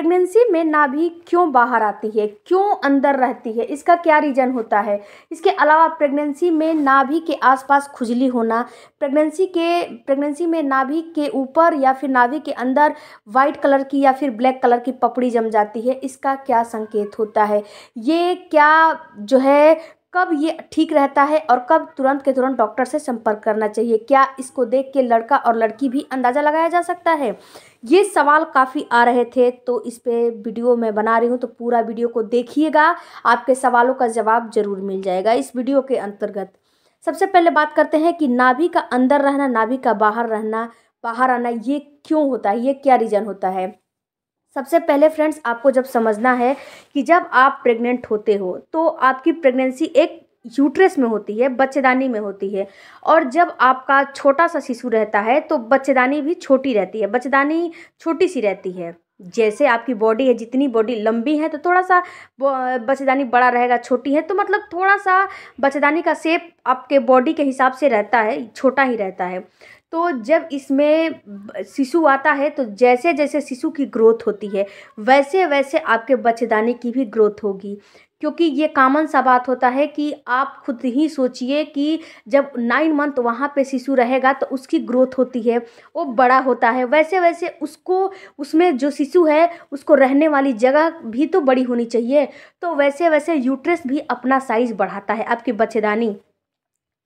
pregnancy में नाभि क्यों बाहर आती है क्यों अंदर रहती है इसका क्या रीज़न होता है इसके अलावा प्रेगनेंसी में नाभि के आसपास खुजली होना प्रेगनेंसी के प्रेगनेंसी में नाभि के ऊपर या फिर नाभि के अंदर वाइट कलर की या फिर ब्लैक कलर की पपड़ी जम जाती है इसका क्या संकेत होता है ये क्या जो है कब ये ठीक रहता है और कब तुरंत के तुरंत डॉक्टर से संपर्क करना चाहिए क्या इसको देख के लड़का और लड़की भी अंदाज़ा लगाया जा सकता है ये सवाल काफ़ी आ रहे थे तो इस पर वीडियो मैं बना रही हूँ तो पूरा वीडियो को देखिएगा आपके सवालों का जवाब ज़रूर मिल जाएगा इस वीडियो के अंतर्गत सबसे पहले बात करते हैं कि नाभि का अंदर रहना नाभि का बाहर रहना बाहर आना ये क्यों होता है ये क्या रीज़न होता है सबसे पहले फ्रेंड्स आपको जब समझना है कि जब आप प्रेग्नेंट होते हो तो आपकी प्रेगनेंसी एक यूट्रस में होती है बच्चेदानी में होती है और जब आपका छोटा सा शिशु रहता है तो बच्चेदानी भी छोटी रहती है बच्चेदानी छोटी सी रहती है जैसे आपकी बॉडी है जितनी बॉडी लंबी है तो थोड़ा सा बच्चेदानी बड़ा रहेगा छोटी है तो मतलब थोड़ा सा बच्चेदानी का शेप आपके बॉडी के हिसाब से रहता है छोटा ही रहता है तो जब इसमें शिशु आता है तो जैसे जैसे शिशु की ग्रोथ होती है वैसे वैसे आपके बच्चेदानी की भी ग्रोथ होगी क्योंकि ये कामन सा बात होता है कि आप खुद ही सोचिए कि जब नाइन मंथ वहाँ पे शिशु रहेगा तो उसकी ग्रोथ होती है वो बड़ा होता है वैसे वैसे उसको उसमें जो शिशु है उसको रहने वाली जगह भी तो बड़ी होनी चाहिए तो वैसे वैसे यूट्रस भी अपना साइज़ बढ़ाता है आपकी बच्चेदानी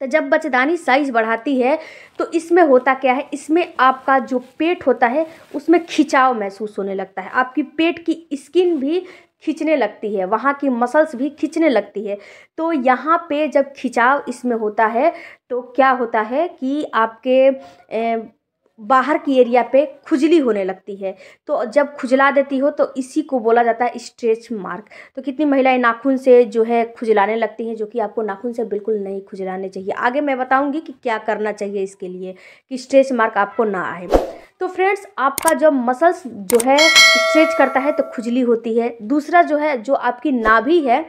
तो जब बच्चेदानी साइज बढ़ाती है तो इसमें होता क्या है इसमें आपका जो पेट होता है उसमें खिंचाव महसूस होने लगता है आपकी पेट की स्किन भी खींचने लगती है वहाँ की मसल्स भी खींचने लगती है तो यहाँ पे जब खिंचाव इसमें होता है तो क्या होता है कि आपके ए, बाहर की एरिया पे खुजली होने लगती है तो जब खुजला देती हो तो इसी को बोला जाता है स्ट्रेच मार्क तो कितनी महिलाएं नाखून से जो है खुजलाने लगती हैं जो कि आपको नाखून से बिल्कुल नहीं खुजलाने चाहिए आगे मैं बताऊंगी कि क्या करना चाहिए इसके लिए कि स्ट्रेच मार्क आपको ना आए तो फ्रेंड्स आपका जब मसल्स जो है स्ट्रेच करता है तो खुजली होती है दूसरा जो है जो आपकी नाभि है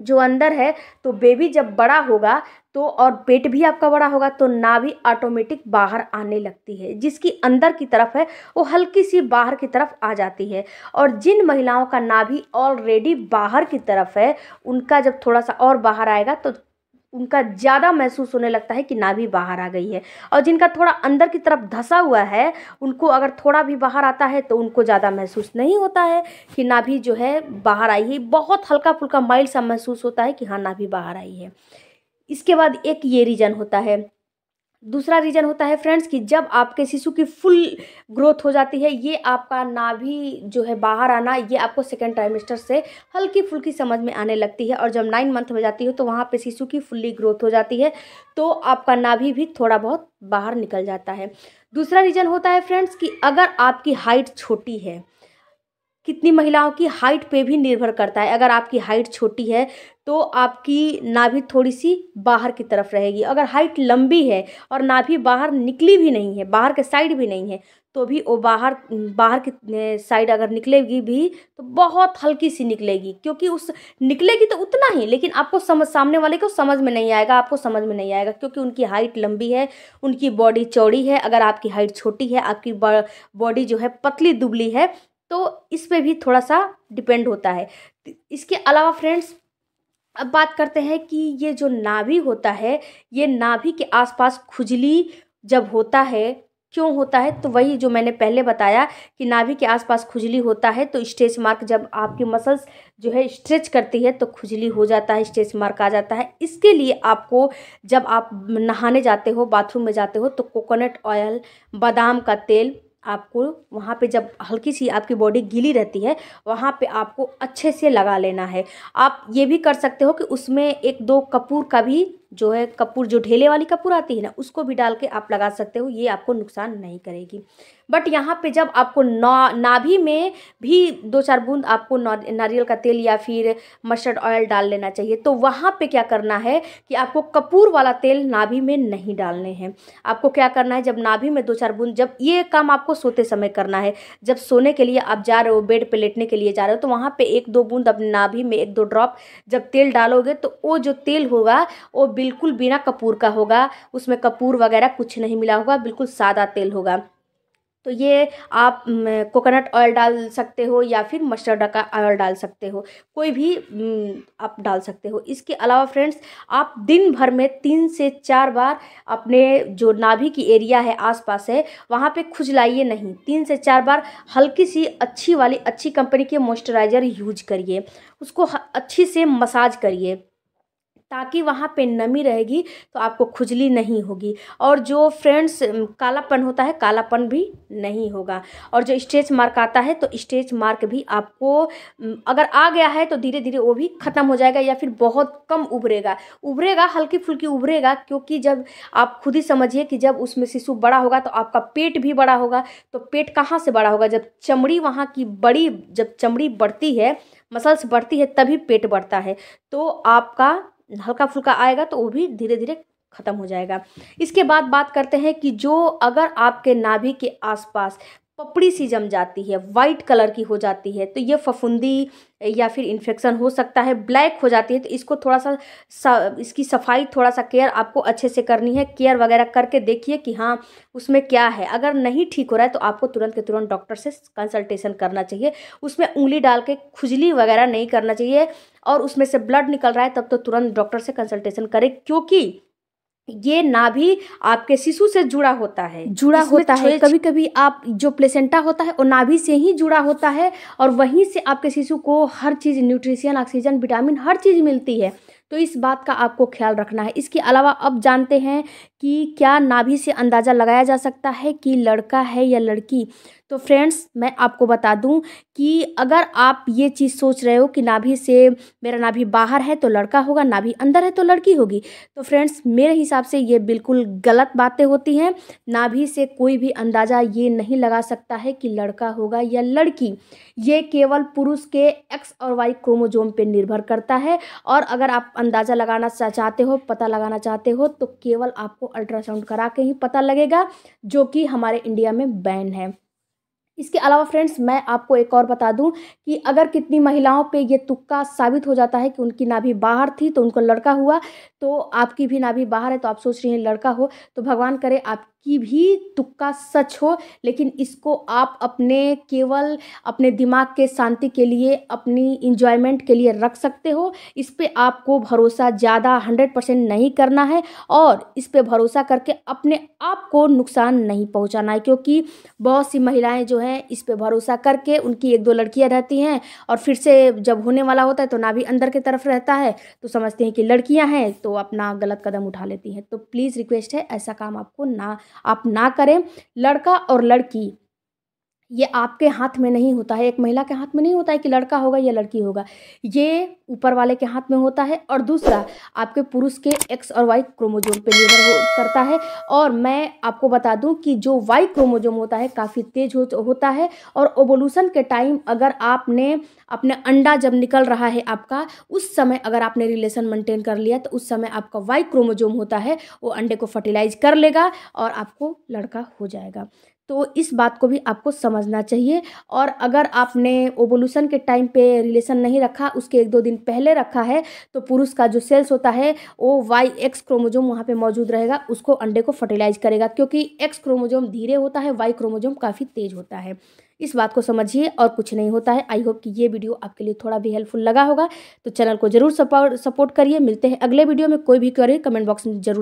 जो अंदर है तो बेबी जब बड़ा होगा तो और पेट भी आपका बड़ा होगा तो नाभि ऑटोमेटिक बाहर आने लगती है जिसकी अंदर की तरफ है वो हल्की सी बाहर की तरफ आ जाती है और जिन महिलाओं का नाभि ऑलरेडी बाहर की तरफ है उनका जब थोड़ा सा और बाहर आएगा तो उनका ज़्यादा महसूस होने लगता है कि नाभि बाहर आ गई है और जिनका थोड़ा अंदर की तरफ धंसा हुआ है उनको अगर थोड़ा भी बाहर आता है तो उनको ज़्यादा महसूस नहीं होता है कि नाभि जो है बाहर आई है बहुत हल्का फुल्का माइल्ड सा महसूस होता है कि हाँ नाभि बाहर आई है इसके बाद एक ये रीजन होता है दूसरा रीज़न होता है फ्रेंड्स कि जब आपके शिशु की फुल ग्रोथ हो जाती है ये आपका नाभि जो है बाहर आना ये आपको सेकेंड ट्राइमेस्टर से हल्की फुल्की समझ में आने लगती है और जब नाइन मंथ में जाती है तो वहाँ पे शिशु की फुल्ली ग्रोथ हो जाती है तो आपका नाभि भी थोड़ा बहुत बाहर निकल जाता है दूसरा रीज़न होता है फ्रेंड्स कि अगर आपकी हाइट छोटी है कितनी महिलाओं की हाइट पे भी निर्भर करता है अगर आपकी हाइट छोटी है तो आपकी नाभि थोड़ी सी बाहर की तरफ रहेगी अगर हाइट लंबी है और नाभि बाहर निकली भी नहीं है बाहर के साइड भी नहीं है तो भी वो बाहर बाहर की साइड अगर निकलेगी भी तो बहुत हल्की सी निकलेगी क्योंकि उस निकलेगी तो उतना ही लेकिन आपको समझ सामने वाले को समझ में नहीं आएगा आपको समझ में नहीं आएगा क्योंकि उनकी हाइट लंबी है उनकी बॉडी चौड़ी है अगर आपकी हाइट छोटी है आपकी बॉडी जो है पतली दुबली है तो इस पर भी थोड़ा सा डिपेंड होता है इसके अलावा फ्रेंड्स अब बात करते हैं कि ये जो नाभि होता है ये नाभि के आसपास खुजली जब होता है क्यों होता है तो वही जो मैंने पहले बताया कि नाभि के आसपास खुजली होता है तो स्ट्रेच मार्क जब आपकी मसल्स जो है स्ट्रेच करती है तो खुजली हो जाता है स्ट्रेच मार्क आ जाता है इसके लिए आपको जब आप नहाने जाते हो बाथरूम में जाते हो तो कोकोनट ऑयल बादाम का तेल आपको वहाँ पे जब हल्की सी आपकी बॉडी गीली रहती है वहाँ पे आपको अच्छे से लगा लेना है आप ये भी कर सकते हो कि उसमें एक दो कपूर का भी जो है कपूर जो ढेले वाली कपूर आती है ना उसको भी डाल के आप लगा सकते हो ये आपको नुकसान नहीं करेगी बट यहाँ पे जब आपको ना नाभी में भी दो चार बूंद आपको नारियल का तेल या फिर मस्टर्ड ऑयल डाल लेना चाहिए तो वहाँ पे क्या करना है कि आपको कपूर वाला तेल नाभि में नहीं डालने हैं आपको क्या करना है जब नाभी में दो चार बूंद जब ये काम आपको सोते समय करना है जब सोने के लिए आप जा रहे हो बेड पर लेटने के लिए जा रहे हो तो वहाँ पर एक दो बूंद अपने नाभि में एक दो ड्रॉप जब तेल डालोगे तो वो जो तेल होगा वो बिल्कुल बिना कपूर का होगा उसमें कपूर वगैरह कुछ नहीं मिला होगा बिल्कुल सादा तेल होगा तो ये आप कोकोनट ऑयल डाल सकते हो या फिर मस्टर्ड का ऑयल डाल सकते हो कोई भी आप डाल सकते हो इसके अलावा फ्रेंड्स आप दिन भर में तीन से चार बार अपने जो नाभि की एरिया है आसपास है वहाँ पे खुजलाइए नहीं तीन से चार बार हल्की सी अच्छी वाली अच्छी कंपनी के मॉइस्चराइज़र यूज करिए उसको अच्छी से मसाज करिए ताकि वहाँ पे नमी रहेगी तो आपको खुजली नहीं होगी और जो फ्रेंड्स कालापन होता है कालापन भी नहीं होगा और जो स्ट्रेच मार्क आता है तो स्ट्रेच मार्क भी आपको अगर आ गया है तो धीरे धीरे वो भी ख़त्म हो जाएगा या फिर बहुत कम उभरेगा उभरेगा हल्की फुल्की उभरेगा क्योंकि जब आप खुद ही समझिए कि जब उसमें शिशु बड़ा होगा तो आपका पेट भी बड़ा होगा तो पेट कहाँ से बड़ा होगा जब चमड़ी वहाँ की बड़ी जब चमड़ी बढ़ती है मसल्स बढ़ती है तभी पेट बढ़ता है तो आपका हल्का फुल्का आएगा तो वो भी धीरे धीरे ख़त्म हो जाएगा इसके बाद बात करते हैं कि जो अगर आपके नाभि के आसपास पपड़ी सी जम जाती है वाइट कलर की हो जाती है तो ये फफूंदी या फिर इन्फेक्शन हो सकता है ब्लैक हो जाती है तो इसको थोड़ा सा, सा इसकी सफाई थोड़ा सा केयर आपको अच्छे से करनी है केयर वगैरह करके देखिए कि हाँ उसमें क्या है अगर नहीं ठीक हो रहा है तो आपको तुरंत के तुरंत डॉक्टर से कंसल्टेशन करना चाहिए उसमें उंगली डाल के खुजली वगैरह नहीं करना चाहिए और उसमें से ब्लड निकल रहा है तब तो तुरंत डॉक्टर से कंसल्टेशन करें क्योंकि ये नाभि आपके शिशु से जुड़ा होता है जुड़ा होता है कभी कभी आप जो प्लेसेंटा होता है वो नाभि से ही जुड़ा होता है और वहीं से आपके शिशु को हर चीज़ न्यूट्रिशन ऑक्सीजन विटामिन हर चीज़ मिलती है तो इस बात का आपको ख्याल रखना है इसके अलावा अब जानते हैं कि क्या नाभि से अंदाज़ा लगाया जा सकता है कि लड़का है या लड़की तो फ्रेंड्स मैं आपको बता दूं कि अगर आप ये चीज़ सोच रहे हो कि नाभि से मेरा नाभि बाहर है तो लड़का होगा नाभि अंदर है तो लड़की होगी तो फ्रेंड्स मेरे हिसाब से ये बिल्कुल गलत बातें होती हैं नाभि से कोई भी अंदाज़ा ये नहीं लगा सकता है कि लड़का होगा या लड़की ये केवल पुरुष के एक्स और वाई क्रोमोजोम पर निर्भर करता है और अगर आप अंदाज़ा लगाना चाहते हो पता लगाना चाहते हो तो केवल आपको अल्ट्रासाउंड करा के ही पता लगेगा जो कि हमारे इंडिया में बैन है इसके अलावा फ्रेंड्स मैं आपको एक और बता दूं कि अगर कितनी महिलाओं पे ये तुक्का साबित हो जाता है कि उनकी नाभि बाहर थी तो उनको लड़का हुआ तो आपकी भी नाभि बाहर है तो आप सोच रही हैं लड़का हो तो भगवान करे आप की भी तुक्का सच हो लेकिन इसको आप अपने केवल अपने दिमाग के शांति के लिए अपनी इंजॉयमेंट के लिए रख सकते हो इस पर आपको भरोसा ज़्यादा हंड्रेड परसेंट नहीं करना है और इस पर भरोसा करके अपने आप को नुकसान नहीं पहुंचाना है क्योंकि बहुत सी महिलाएं जो हैं इस पर भरोसा करके उनकी एक दो लड़कियाँ रहती हैं और फिर से जब होने वाला होता है तो ना भी अंदर की तरफ रहता है तो समझते हैं कि लड़कियाँ हैं तो अपना गलत कदम उठा लेती हैं तो प्लीज़ रिक्वेस्ट है ऐसा काम आपको ना आप ना करें लड़का और लड़की ये आपके हाथ में नहीं होता है एक महिला के हाथ में नहीं होता है कि लड़का होगा या लड़की होगा ये ऊपर वाले के हाथ में होता है और दूसरा आपके पुरुष के एक्स और वाई क्रोमोजोम पे निर्भर करता है और मैं आपको बता दूं कि जो वाई क्रोमोजोम होता है काफ़ी तेज हो, होता है और ओवोल्यूशन के टाइम अगर आपने अपने अंडा जब निकल रहा है आपका उस समय अगर आपने रिलेशन मेंटेन कर लिया तो उस समय आपका वाई क्रोमोजोम होता है वो अंडे को फर्टिलाइज कर लेगा और आपको लड़का हो जाएगा तो इस बात को भी आपको समझना चाहिए और अगर आपने ओवोल्यूशन के टाइम पे रिलेशन नहीं रखा उसके एक दो दिन पहले रखा है तो पुरुष का जो सेल्स होता है वो वाई एक्स क्रोमोजोम वहाँ पे मौजूद रहेगा उसको अंडे को फर्टिलाइज करेगा क्योंकि एक्स क्रोमोजोम धीरे होता है वाई क्रोमोजोम काफ़ी तेज़ होता है इस बात को समझिए और कुछ नहीं होता है आई होप कि ये वीडियो आपके लिए थोड़ा भी हेल्पफुल लगा होगा तो चैनल को जरूर सपोर्ट सपोर्ट करिए मिलते हैं अगले वीडियो में कोई भी क्वेरी कमेंट बॉक्स में जरूर